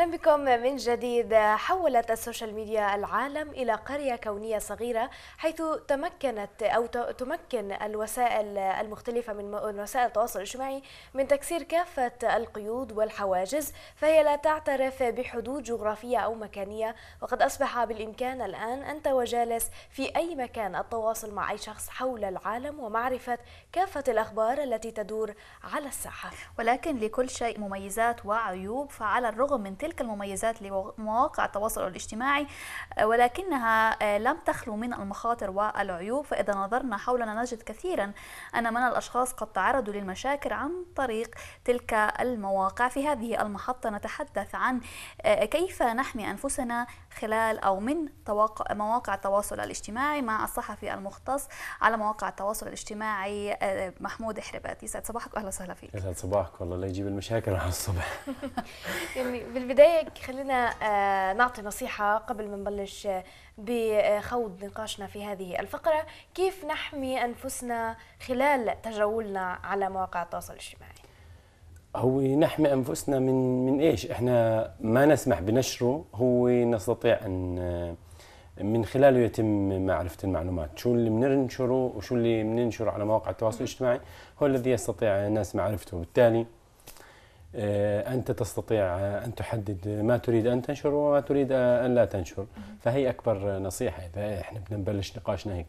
أهلا بكم من جديد حولت السوشيال ميديا العالم إلى قرية كونية صغيرة حيث تمكنت أو تمكن الوسائل المختلفة من وسائل التواصل الاجتماعي من تكسير كافة القيود والحواجز فهي لا تعترف بحدود جغرافية أو مكانية وقد أصبح بالإمكان الآن أنت وجالس في أي مكان التواصل مع أي شخص حول العالم ومعرفة كافة الأخبار التي تدور على الساحة ولكن لكل شيء مميزات وعيوب فعلى الرغم من تلك تلك المميزات لمواقع التواصل الاجتماعي آه، ولكنها آه، لم تخلو من المخاطر والعيوب فإذا نظرنا حولنا نجد كثيرا أن من الأشخاص قد تعرضوا للمشاكل عن طريق تلك المواقع في هذه المحطة نتحدث عن آه، كيف نحمي أنفسنا خلال أو من مواقع التواصل الاجتماعي مع الصحفي المختص على مواقع التواصل الاجتماعي آه، آه، محمود حرباتي يسعد صباحك وأهلا وسهلا فيك يسعد صباحك والله لا يجيب المشاكل على الصبح يعني بالبداية خلينا آه، نعطي نصيحة قبل ما نبلش بخوض نقاشنا في هذه الفقرة كيف نحمي أنفسنا خلال تجولنا على مواقع التواصل الاجتماعي هو نحمي انفسنا من من ايش؟ احنا ما نسمح بنشره هو نستطيع ان من خلاله يتم معرفة المعلومات شو اللي بننشره وشو اللي بننشره على مواقع التواصل الاجتماعي هو الذي يستطيع الناس معرفته وبالتالي آه، أنت تستطيع أن تحدد ما تريد أن تنشر وما تريد أن لا تنشر فهي أكبر نصيحة إذا إحنا بنبلش نقاشنا هيك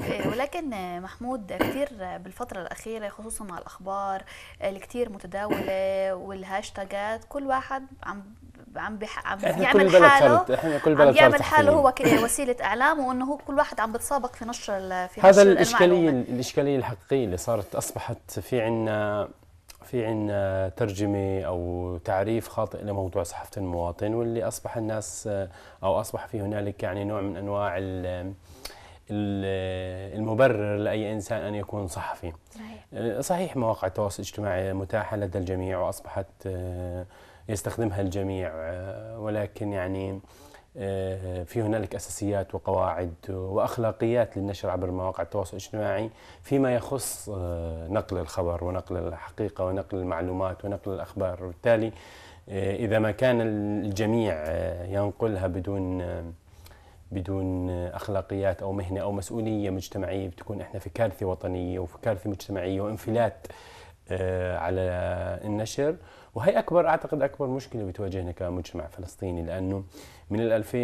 آه، ولكن محمود كثير بالفترة الأخيرة خصوصا مع الأخبار الكثير متداولة والهاشتاجات كل واحد عم عم بح... عم يعمل كل حاله احنا كل بلد عم يعمل حاله هو وسيله اعلام وانه هو كل واحد عم بتسابق في نشر في هذا نشر الاشكاليه المعلومة. الاشكاليه الحقيقيه اللي صارت اصبحت في عندنا في عنا آه، ترجمة أو تعريف خاطئ لموضوع صحافة المواطن واللي أصبح الناس آه، أو أصبح في هنالك يعني نوع من أنواع آه، المبرر لأي إنسان أن يكون صحفي صحيح, صحيح مواقع التواصل الاجتماعي متاحة لدى الجميع وأصبحت يستخدمها الجميع ولكن يعني آه، في هنالك اساسيات وقواعد واخلاقيات للنشر عبر مواقع التواصل الاجتماعي فيما يخص آه، نقل الخبر ونقل الحقيقه ونقل المعلومات ونقل الاخبار وبالتالي آه، اذا ما كان الجميع ينقلها بدون بدون اخلاقيات او مهنه او مسؤوليه مجتمعيه بتكون احنا في كارثه وطنيه وفي كارثه مجتمعيه وانفلات آه، على النشر وهي اكبر اعتقد اكبر مشكله بتواجهنا كمجتمع فلسطيني لانه من ال 2000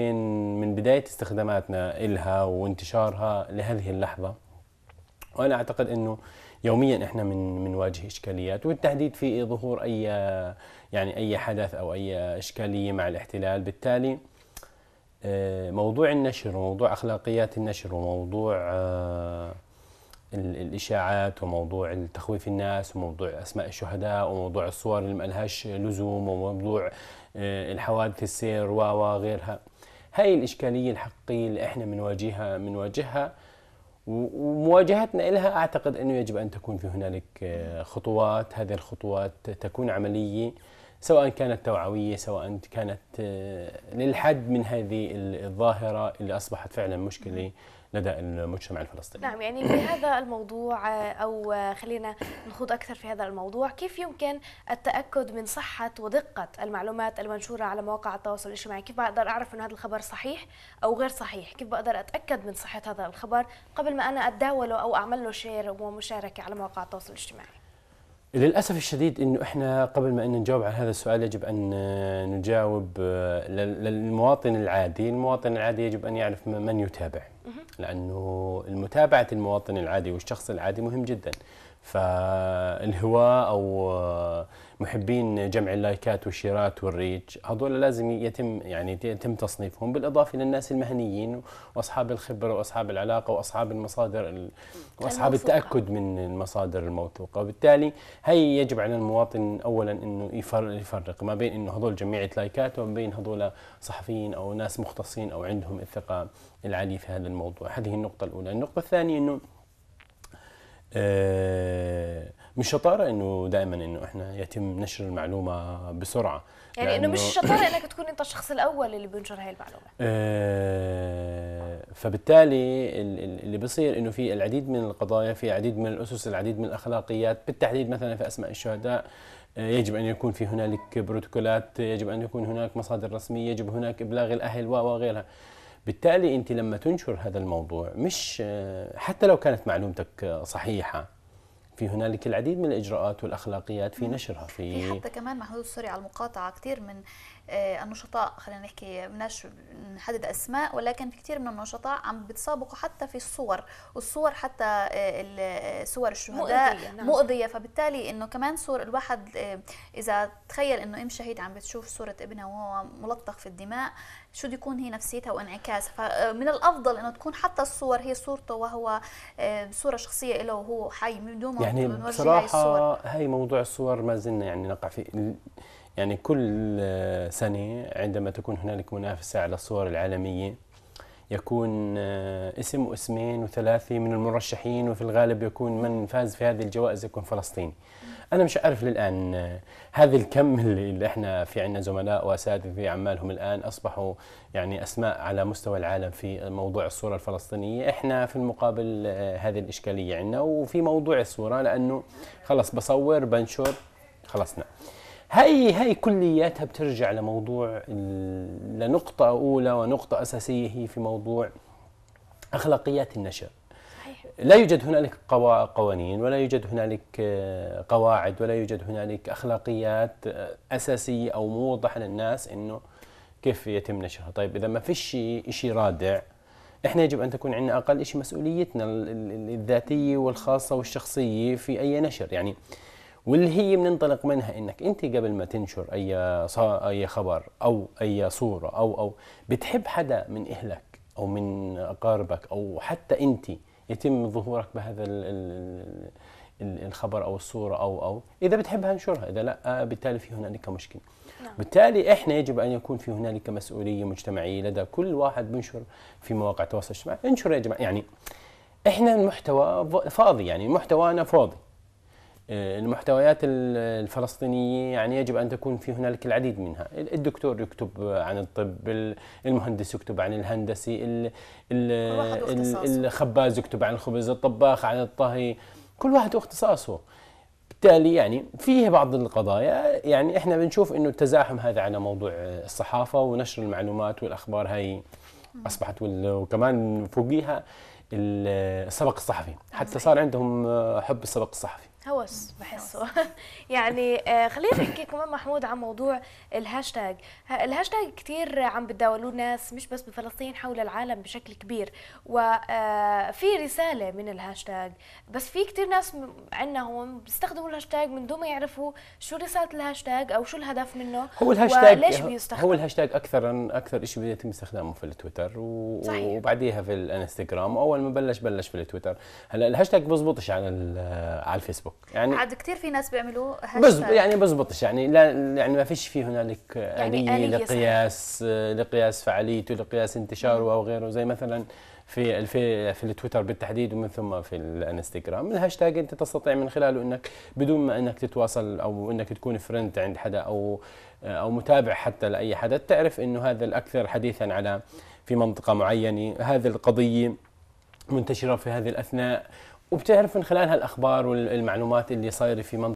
من بدايه استخداماتنا إلها وانتشارها لهذه اللحظه وانا اعتقد انه يوميا احنا من بنواجه اشكاليات والتهديد في ظهور اي يعني اي حدث او اي اشكاليه مع الاحتلال بالتالي آه، موضوع النشر وموضوع اخلاقيات النشر وموضوع آه، الاشاعات وموضوع تخويف الناس وموضوع اسماء الشهداء وموضوع الصور اللي ما لهاش لزوم وموضوع آه، الحوادث السير و وغيرها هاي الاشكاليه الحقيقيه اللي احنا بنواجهها بنواجهها ومواجهتنا لها اعتقد انه يجب ان تكون في هنالك آه، خطوات هذه الخطوات تكون عمليه سواء كانت توعوية سواء كانت آه، للحد من هذه الظاهرة اللي أصبحت فعلا مشكلة لدى المجتمع الفلسطيني نعم يعني في هذا الموضوع آه، أو آه، خلينا نخوض أكثر في هذا الموضوع كيف يمكن التأكد من صحة ودقة المعلومات المنشورة على مواقع التواصل الاجتماعي كيف بقدر أعرف أنه هذا الخبر صحيح أو غير صحيح كيف بقدر أتأكد من صحة هذا الخبر قبل ما أنا أتداوله أو أعمل له شير ومشاركة على مواقع التواصل الاجتماعي للاسف الشديد انه احنا قبل ما ان نجاوب على هذا السؤال يجب ان آه، نجاوب آه، للمواطن العادي، المواطن العادي يجب ان يعرف من يتابع لانه متابعه المواطن العادي والشخص العادي مهم جدا، فالهواة أو محبين جمع اللايكات والشيرات والريتش هذول لازم يتم يعني يتم تصنيفهم بالإضافة للناس المهنيين وأصحاب الخبرة وأصحاب العلاقة وأصحاب المصادر وأصحاب التأكد من المصادر الموثوقة وبالتالي هي يجب على المواطن أولا أنه يفرق ما بين أنه هذول جميع لايكات وما بين هذول صحفيين أو ناس مختصين أو عندهم الثقة العالية في هذا الموضوع هذه النقطة الأولى النقطة الثانية أنه آه، مش شطاره انه دائما انه احنا يتم نشر المعلومه بسرعه يعني انه مش شطاره انك تكون انت الشخص الاول اللي بينشر هاي المعلومه آه فبالتالي اللي بصير انه في العديد من القضايا في العديد من الاسس العديد من الاخلاقيات بالتحديد مثلا في اسماء الشهداء آه، يجب ان يكون في هنالك بروتوكولات يجب ان يكون هناك مصادر رسميه يجب هناك ابلاغ الاهل وغيرها بالتالي انت لما تنشر هذا الموضوع مش حتى لو كانت معلومتك صحيحه في هنالك العديد من الاجراءات والاخلاقيات في نشرها في, في حتى كمان محمود سوري على المقاطعه كثير من آه، النشطاء خلينا نحكي بدناش نحدد اسماء ولكن في كثير من النشطاء عم بتسابقوا حتى في الصور والصور حتى آه، آه، صور الشهداء مؤذية, نعم. مؤذية فبالتالي انه كمان صور الواحد اذا تخيل انه ام شهيد عم بتشوف صورة ابنها وهو ملطخ في الدماء شو بده يكون هي نفسيتها وانعكاسها فمن الافضل انه تكون حتى الصور هي صورته وهو صوره شخصيه له وهو حي من دون يعني بصراحه هاي موضوع الصور ما زلنا يعني نقع فيه يعني كل آه، سنة عندما تكون هنالك منافسة على الصور العالمية يكون آه، اسم واسمين وثلاثة من المرشحين وفي الغالب يكون من فاز في هذه الجوائز يكون فلسطيني أنا مش عارف للآن آه، هذا الكم اللي, اللي احنا في عندنا زملاء وأساتذة أعمالهم الآن أصبحوا يعني أسماء على مستوى العالم في موضوع الصورة الفلسطينية احنا في المقابل هذه الإشكالية عندنا وفي موضوع الصورة لأنه خلص بصور بنشر خلصنا نعم. هاي هاي كلياتها بترجع لموضوع لنقطة أولى ونقطة أساسية هي في موضوع أخلاقيات النشأ صحيح. لا يوجد هنالك قوا... قوانين ولا يوجد هنالك آه، قواعد ولا يوجد هنالك أخلاقيات آه، أساسية أو موضحة للناس أنه كيف يتم نشرها طيب إذا ما فيش شيء رادع احنا يجب ان تكون عندنا اقل شيء مسؤوليتنا الذاتيه والخاصه والشخصيه في اي نشر يعني واللي هي بننطلق منها انك انت قبل ما تنشر اي اي خبر او اي صوره او او بتحب حدا من اهلك او من اقاربك او حتى انت يتم ظهورك بهذا الخبر او الصوره او او اذا بتحبها انشرها اذا لا آه، بالتالي في هنالك مشكله نعم. بالتالي احنا يجب ان يكون في هنالك مسؤوليه مجتمعيه لدى كل واحد بنشر في مواقع التواصل الاجتماعي انشر يا جماعه يعني احنا المحتوى فاضي يعني محتوانا فاضي آه، المحتويات الفلسطينية يعني يجب أن تكون في هنالك العديد منها الدكتور يكتب عن الطب المهندس يكتب عن الهندسي الخباز يكتب عن الخبز الطباخ عن الطهي كل واحد واختصاصه بالتالي يعني فيه بعض القضايا يعني احنا بنشوف انه التزاحم هذا على موضوع الصحافه ونشر المعلومات والاخبار هاي اصبحت وكمان فوقيها السبق الصحفي حتى صار عندهم حب السبق الصحفي هوس بحسه يعني آه، خلينا نحكي كمان محمود عن موضوع الهاشتاج الهاشتاج كثير عم بتداولوه ناس مش بس بفلسطين حول العالم بشكل كبير وفي آه، رساله من الهاشتاج بس في كثير ناس عندنا هون بيستخدموا الهاشتاج من دون ما يعرفوا شو رساله الهاشتاج او شو الهدف منه هو الهاشتاج وليش بيستخدم هو الهاشتاج اكثر اكثر شيء بيتم استخدامه في التويتر صحيح. وبعديها في الانستغرام واول ما بلش بلش في التويتر هلا الهاشتاج بزبطش على آه، على الفيسبوك فيسبوك يعني عاد كثير في ناس بيعملوا بزب يعني بزبطش يعني لا يعني ما فيش في هنالك يعني آلية, لقياس صحيح. لقياس فعاليته لقياس انتشاره او غيره زي مثلا في في في التويتر بالتحديد ومن ثم في الانستغرام الهاشتاج انت تستطيع من خلاله انك بدون ما انك تتواصل او انك تكون فريند عند حدا او او متابع حتى لاي حدا تعرف انه هذا الاكثر حديثا على في منطقه معينه هذه القضيه منتشره في هذه الاثناء وبتعرف من خلال هالاخبار والمعلومات اللي صايره في منطقة